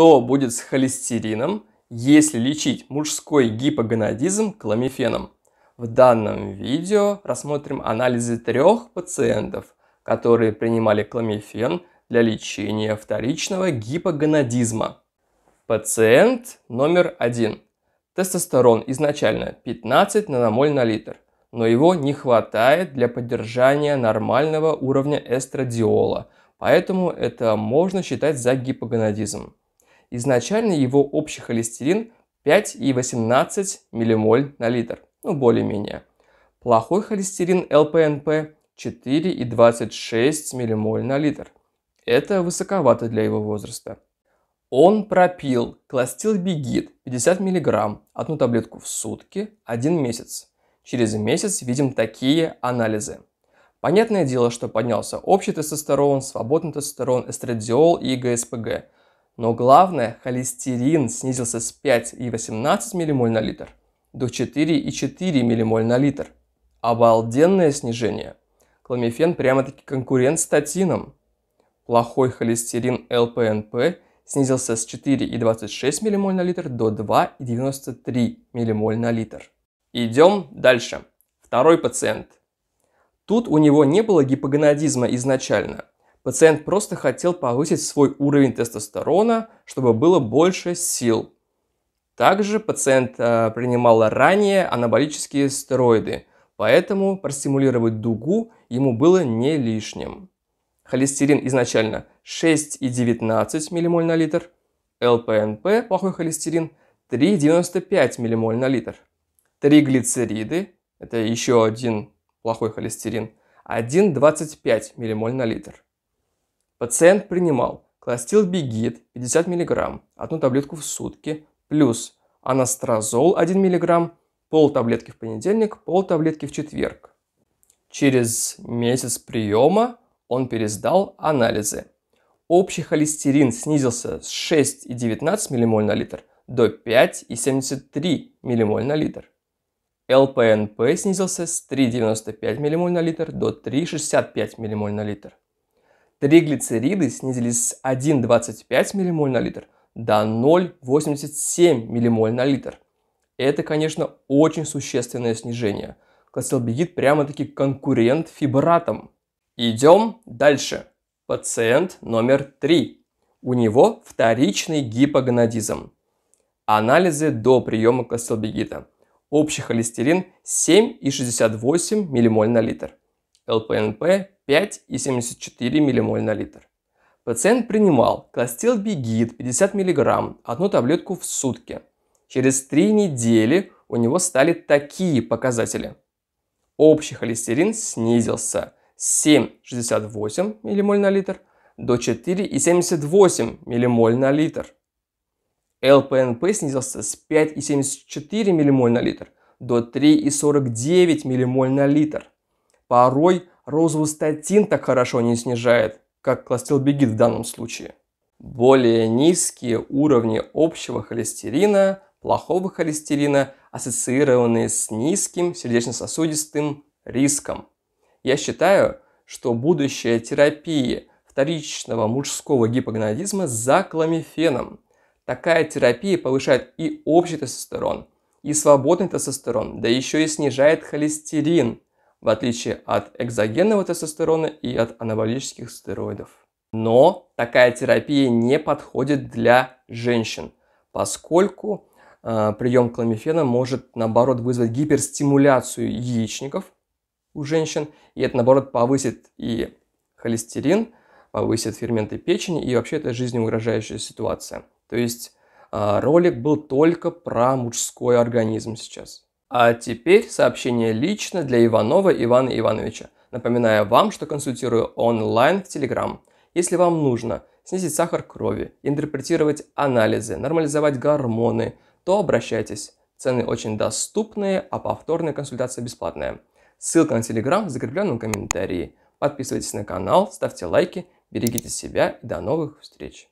Что будет с холестерином, если лечить мужской гипогонадизм кломифеном? В данном видео рассмотрим анализы трех пациентов, которые принимали кломифен для лечения вторичного гипогонадизма. Пациент номер один. Тестостерон изначально 15 наномоль на литр, но его не хватает для поддержания нормального уровня эстрадиола, поэтому это можно считать за гипогонадизм изначально его общий холестерин 5,18 ммоль на литр, ну более-менее. Плохой холестерин ЛПНП 4,26 ммоль на литр. Это высоковато для его возраста. Он пропил кластилбегид 50 мг, одну таблетку в сутки, один месяц. Через месяц видим такие анализы. Понятное дело, что поднялся общий тестостерон, свободный тестостерон, эстрадиол и ГСПГ – но главное, холестерин снизился с 5,18 ммоль на литр до 4,4 ммоль на литр. Обалденное снижение. Кломифен прямо-таки конкурент статином. Плохой холестерин ЛПНП снизился с 4,26 ммоль на литр до 2,93 ммоль на литр. Идем дальше. Второй пациент. Тут у него не было гипогонадизма изначально, Пациент просто хотел повысить свой уровень тестостерона, чтобы было больше сил. Также пациент э, принимал ранее анаболические стероиды, поэтому простимулировать дугу ему было не лишним. Холестерин изначально 6,19 ммоль на литр, ЛПНП, плохой холестерин, 3,95 ммоль на литр. Триглицериды, это еще один плохой холестерин, 1,25 ммоль на литр. Пациент принимал кластилбигид 50 мг, одну таблетку в сутки, плюс анастрозол 1 мг, пол таблетки в понедельник, пол таблетки в четверг. Через месяц приема он пересдал анализы. Общий холестерин снизился с 6,19 ммоль на литр до 5,73 ммоль на литр. ЛПНП снизился с 3,95 ммоль на литр до 3,65 ммоль на литр. Триглицериды снизились с 1,25 ммоль на литр до 0,87 ммоль на литр. Это, конечно, очень существенное снижение. Клоцилбегид прямо-таки конкурент фибратам. Идем дальше. Пациент номер 3. У него вторичный гипогонадизм. Анализы до приема клоцилбегида. Общий холестерин 7,68 ммоль на литр. ЛПНП 5,74 ммоль на литр. Пациент принимал кластил 50 мг, одну таблетку в сутки. Через 3 недели у него стали такие показатели. Общий холестерин снизился с 7,68 ммоль на литр до 4,78 ммоль на литр. ЛПНП снизился с 5,74 ммоль на литр до 3,49 ммоль на литр. Порой статин так хорошо не снижает, как кластилбегид в данном случае. Более низкие уровни общего холестерина, плохого холестерина ассоциированные с низким сердечно-сосудистым риском. Я считаю, что будущее терапии вторичного мужского гипогонадизма за кломифеном. Такая терапия повышает и общий тестостерон, и свободный тестостерон, да еще и снижает холестерин – в отличие от экзогенного тестостерона и от анаболических стероидов. Но такая терапия не подходит для женщин, поскольку э, прием кломифена может, наоборот, вызвать гиперстимуляцию яичников у женщин, и это, наоборот, повысит и холестерин, повысит ферменты печени, и вообще это жизнеугрожающая ситуация. То есть э, ролик был только про мужской организм сейчас. А теперь сообщение лично для Иванова Ивана Ивановича. Напоминаю вам, что консультирую онлайн в Телеграм. Если вам нужно снизить сахар крови, интерпретировать анализы, нормализовать гормоны, то обращайтесь. Цены очень доступные, а повторная консультация бесплатная. Ссылка на Телеграм в закрепленном комментарии. Подписывайтесь на канал, ставьте лайки, берегите себя и до новых встреч.